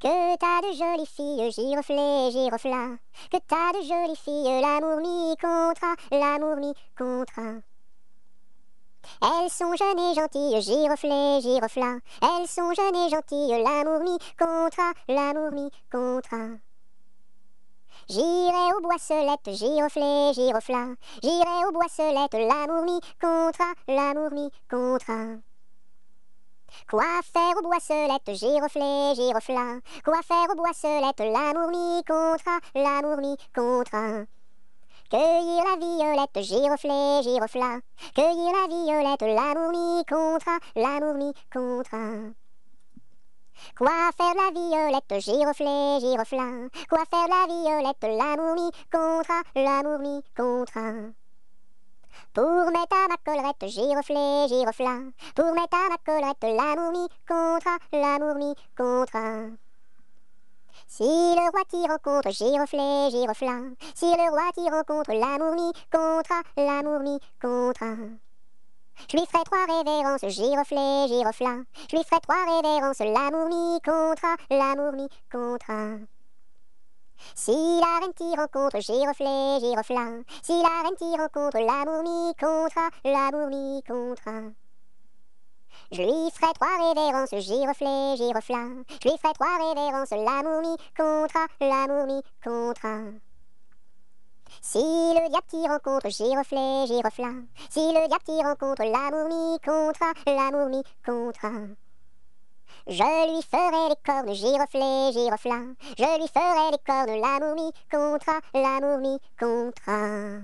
Que t'as de jolies filles, giroflées, girofla. Que t'as de jolies filles, l'amour mi contra, l'amour mi contra. Elles sont jeunes et gentilles, giroflées, girofla. Elles sont jeunes et gentilles, l'amour mi contra, l'amour mi contra. J'irai aux boissolettes, giroflées, girofla. J'irai aux boissolettes, l'amour mi contra, l'amour mi contra. Quoi faire au bois celette, giroflée, girofla Quoi faire au bois la l'amour mi contra, l'amour mi contra Cueillir la violette, giroflée, girofla Cueillir la violette, l'amour mi contra, l'amour mi contra Quoi faire la violette, giroflée, girofla Quoi faire la violette, l'amour mi contra, l'amour mi contra pour mettre à ma collerette giroflée, girofla. Pour mettre à ma collerette l'amour mi contra, l'amour mi contra. Si le roi t'y rencontre giroflé girofla. Si le roi t'y rencontre l'amour mi contra, l'amour mi contra. Je lui ferai trois révérences, giroflée, girofla. Je lui ferai trois révérences, l'amour mi contra, l'amour mi contra. Si la reine t'y rencontre, giroflée, giroflin. Si la reine t'y rencontre, l'amour mi contra, l'amour mi contra. Je lui ferai trois révérences, giroflée, giroflin. Je lui ferai trois révérences, l'amour mi contra, l'amour mi contra. Si le diable t'y rencontre, giroflée, giroflin. Si le diable t'y rencontre, l'amour mi contra, l'amour mi contra. Je lui ferai les cornes giroflées, girofla. Je lui ferai les cornes la momie, contre, la momie, contra.